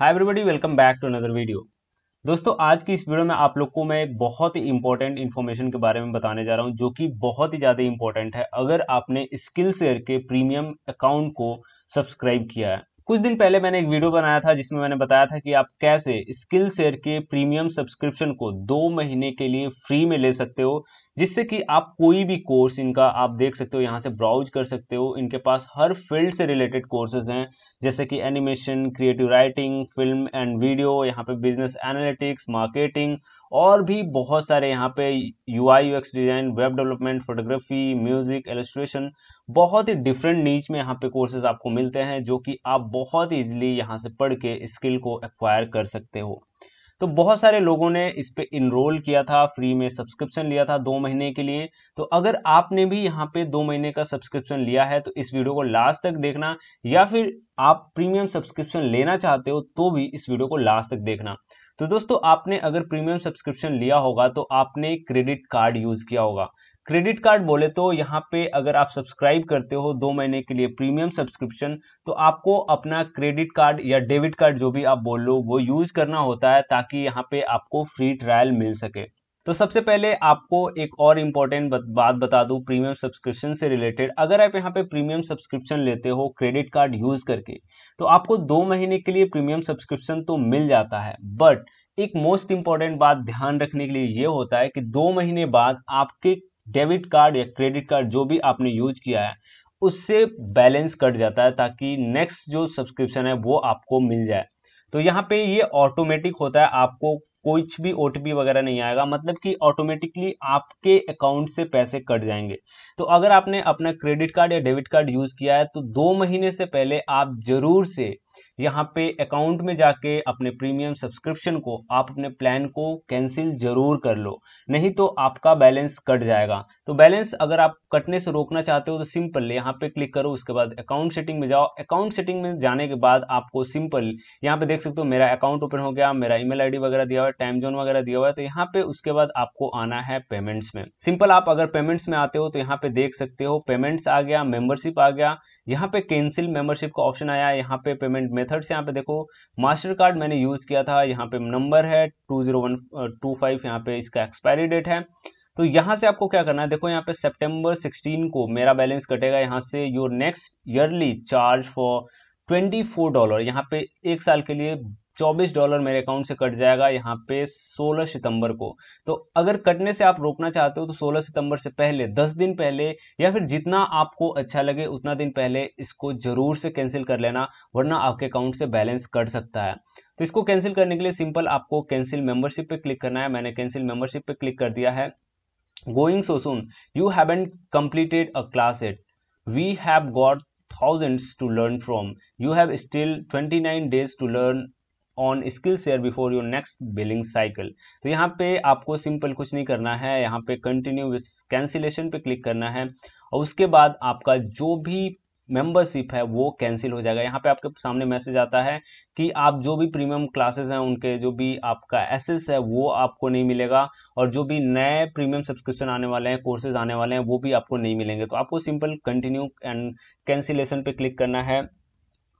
hi everybody welcome back to another video दोस्तों आज की इस वीडियो में आप लोग को मैं एक बहुत ही इंपॉर्टेंट इन्फॉर्मेशन के बारे में बताने जा रहा हूं जो कि बहुत ही ज़्यादा इंपॉर्टेंट है अगर आपने स्किल शेयर के प्रीमियम अकाउंट को सब्सक्राइब किया है कुछ दिन पहले मैंने एक वीडियो बनाया था जिसमें मैंने बताया था कि आप कैसे स्किल शेयर के प्रीमियम सब्सक्रिप्शन को दो महीने के लिए फ्री में ले सकते हो जिससे कि आप कोई भी कोर्स इनका आप देख सकते हो यहाँ से ब्राउज कर सकते हो इनके पास हर फील्ड से रिलेटेड कोर्सेज हैं जैसे कि animation creative writing film and video यहाँ पे बिजनेस एनालिटिक्स मार्केटिंग और भी बहुत सारे यहाँ पे U I design web development photography music illustration बहुत ही डिफरेंट नीच में यहाँ पे कोर्सेज आपको मिलते हैं जो कि आप बहुत ईजिली यहाँ से पढ़ के स्किल को एक्वायर कर सकते हो तो बहुत सारे लोगों ने इस पर इनरोल किया था फ्री में सब्सक्रिप्शन लिया था दो महीने के लिए तो अगर आपने भी यहाँ पे दो महीने का सब्सक्रिप्शन लिया है तो इस वीडियो को लास्ट तक देखना या फिर आप प्रीमियम सब्सक्रिप्शन लेना चाहते हो तो भी इस वीडियो को लास्ट तक देखना तो दोस्तों आपने अगर प्रीमियम सब्सक्रिप्शन लिया होगा तो आपने क्रेडिट कार्ड यूज किया होगा क्रेडिट कार्ड बोले तो यहाँ पे अगर आप सब्सक्राइब करते हो दो महीने के लिए प्रीमियम सब्सक्रिप्शन तो आपको अपना क्रेडिट कार्ड या डेबिट कार्ड जो भी आप बोल लो वो यूज करना होता है ताकि यहाँ पे आपको फ्री ट्रायल मिल सके तो सबसे पहले आपको एक और इम्पॉर्टेंट बात बता दूं प्रीमियम सब्सक्रिप्शन से रिलेटेड अगर आप यहाँ पे प्रीमियम सब्सक्रिप्शन लेते हो क्रेडिट कार्ड यूज करके तो आपको दो महीने के लिए प्रीमियम सब्सक्रिप्शन तो मिल जाता है बट एक मोस्ट इम्पॉर्टेंट बात ध्यान रखने के लिए ये होता है कि दो महीने बाद आपके डेबिट कार्ड या क्रेडिट कार्ड जो भी आपने यूज किया है उससे बैलेंस कट जाता है ताकि नेक्स्ट जो सब्सक्रिप्शन है वो आपको मिल जाए तो यहाँ पे ये ऑटोमेटिक होता है आपको कुछ भी ओ वगैरह नहीं आएगा मतलब कि ऑटोमेटिकली आपके अकाउंट से पैसे कट जाएंगे तो अगर आपने अपना क्रेडिट कार्ड या डेबिट कार्ड यूज़ किया है तो दो महीने से पहले आप जरूर से यहाँ पे अकाउंट में जाके अपने प्रीमियम सब्सक्रिप्शन को आप अपने प्लान को कैंसिल जरूर कर लो नहीं तो आपका बैलेंस कट जाएगा तो बैलेंस अगर आप कटने से रोकना चाहते हो तो सिंपल यहाँ पे क्लिक करो उसके बाद अकाउंट सेटिंग में जाओ अकाउंट सेटिंग में जाने के बाद आपको सिंपल यहाँ पे देख सकते हो मेरा अकाउंट ओपन हो गया मेरा ईमेल आईडी वगैरह दिया हुआ है टाइम जोन वगैरह दिया हुआ है तो यहाँ पे उसके बाद आपको आना है पेमेंट्स में सिंपल आप अगर पेमेंट्स में आते हो तो यहाँ पे देख सकते हो पेमेंट्स आ गया मेंबरशिप आ गया यहाँ पे कैंसिल मेंबरशिप का ऑप्शन आया यहाँ पे पेमेंट मेथड्स यहाँ पे देखो मास्टर कार्ड मैंने यूज़ किया था यहाँ पे नंबर है two zero one two five यहाँ पे इसका एक्सपायरी डेट है तो यहाँ से आपको क्या करना है देखो यहाँ पे सितंबर सिक्सटीन को मेरा बैलेंस कटेगा यहाँ से your next yearly charge for twenty four dollar यहाँ पे एक साल के लिए 24 डॉलर मेरे अकाउंट से कट जाएगा यहाँ पे 16 सितंबर को तो अगर कटने से आप रोकना चाहते हो तो 16 सितंबर से पहले 10 दिन पहले या फिर जितना आपको अच्छा लगे उतना दिन पहले इसको जरूर से कैंसिल कर लेना वरना आपके अकाउंट से बैलेंस कट सकता है तो इसको कैंसिल करने के लिए सिंपल आपको कैंसिल मेंबरशिप पे क्लिक करना है मैंने कैंसिल मेंबरशिप पे क्लिक कर दिया है going so soon you and completed a class at we have got to learn from you have still twenty nine days to learn on Skillshare before your next billing cycle तो यहाँ पे आपको simple कुछ नहीं करना है यहाँ पे कंटिन्यू कैंसिलेशन पे क्लिक करना है और उसके बाद आपका जो भी मेंबरशिप है वो कैंसिल हो जाएगा यहाँ पे आपके सामने मैसेज आता है कि आप जो भी प्रीमियम क्लासेस हैं उनके जो भी आपका एसेस है वो आपको नहीं मिलेगा और जो भी नए प्रीमियम सब्सक्रिप्शन आने वाले हैं कोर्सेज आने वाले हैं वो भी आपको नहीं मिलेंगे तो आपको सिंपल कंटिन्यू एंड कैंसिलेशन पे क्लिक करना है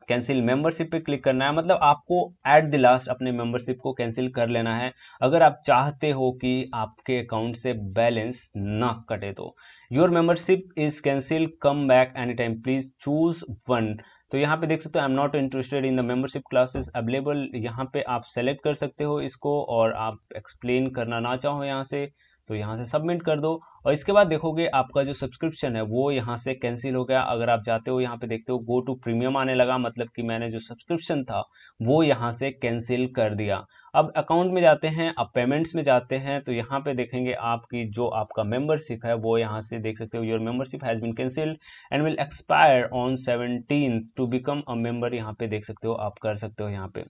कैंसिल मेंबरशिप पे क्लिक करना है मतलब आपको एट द लास्ट अपने मेंबरशिप को कैंसिल कर लेना है अगर आप चाहते हो कि आपके अकाउंट से बैलेंस ना कटे तो your membership is cancel come back any time please choose one तो यहाँ पे देख सकते हो I am not interested in the membership classes available यहाँ पे आप सेलेक्ट कर सकते हो इसको और आप एक्सप्लेन करना ना चाहो यहाँ से तो यहाँ से सबमिट कर दो और इसके बाद देखोगे आपका जो सब्सक्रिप्शन है वो यहाँ से कैंसिल हो गया अगर आप जाते हो यहाँ पे देखते हो गो टू प्रीमियम आने लगा मतलब कि मैंने जो सब्सक्रिप्शन था वो यहाँ से कैंसिल कर दिया अब अकाउंट में जाते हैं अब पेमेंट्स में जाते हैं तो यहाँ पे देखेंगे आपकी जो आपका मेंबरशिप है वो यहाँ से देख सकते हो your membership has been cancelled and will expire on seventeen to become a member यहाँ पे देख सकते हो आप कर सकते हो यहाँ पे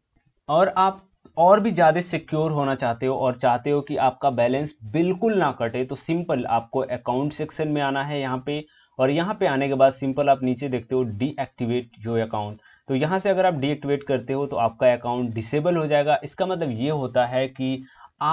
और आप और भी ज़्यादा सिक्योर होना चाहते हो और चाहते हो कि आपका बैलेंस बिल्कुल ना कटे तो सिंपल आपको अकाउंट सेक्शन में आना है यहाँ पे और यहाँ पे आने के बाद सिंपल आप नीचे देखते हो डीएक्टिवेट जो अकाउंट तो यहाँ से अगर आप डीएक्टिवेट करते हो तो आपका अकाउंट डिसेबल हो जाएगा इसका मतलब ये होता है कि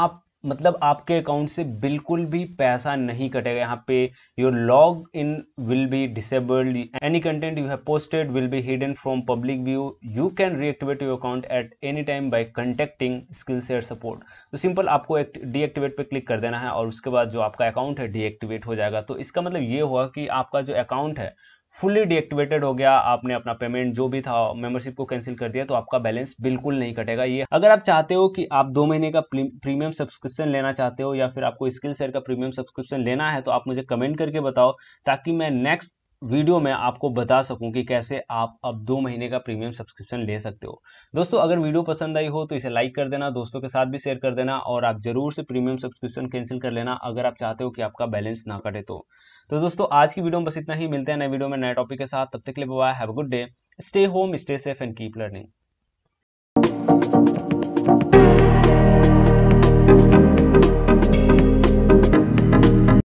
आप मतलब आपके अकाउंट से बिल्कुल भी पैसा नहीं कटेगा यहाँ पे your log in will be disabled any content you have posted will be hidden from public view you can reactivate your account at any time by contacting Skillshare support तो simple आपको deactivate पे click कर देना है और उसके बाद जो आपका अकाउंट है डीएक्टिवेट हो जाएगा तो इसका मतलब ये हुआ कि आपका जो अकाउंट है फुल्ली डीएक्टिवेटेड हो गया आपने अपना पेमेंट जो भी था मेंबरशिप को कैंसिल कर दिया तो आपका बैलेंस बिल्कुल नहीं कटेगा ये अगर आप चाहते हो कि आप दो महीने का प्रीमियम सब्सक्रिप्शन लेना चाहते हो या फिर आपको स्किल शेयर का प्रीमियम सब्सक्रिप्शन लेना है तो आप मुझे कमेंट करके बताओ ताकि मैं नेक्स्ट वीडियो में आपको बता सकूं कि कैसे आप अब दो महीने का प्रीमियम सब्सक्रिप्शन ले सकते हो दोस्तों अगर वीडियो पसंद आई हो तो इसे लाइक कर देना दोस्तों के साथ भी शेयर कर देना और आप जरूर से प्रीमियम सब्सक्रिप्शन कैंसिल कर लेना अगर आप चाहते हो कि आपका बैलेंस ना कटे तो तो दोस्तों आज की वीडियो में बस इतना ही मिलते हैं नए वीडियो में नए टॉपिक के साथ तब तक के लिए बुआ have good day stay home stay safe and keep learning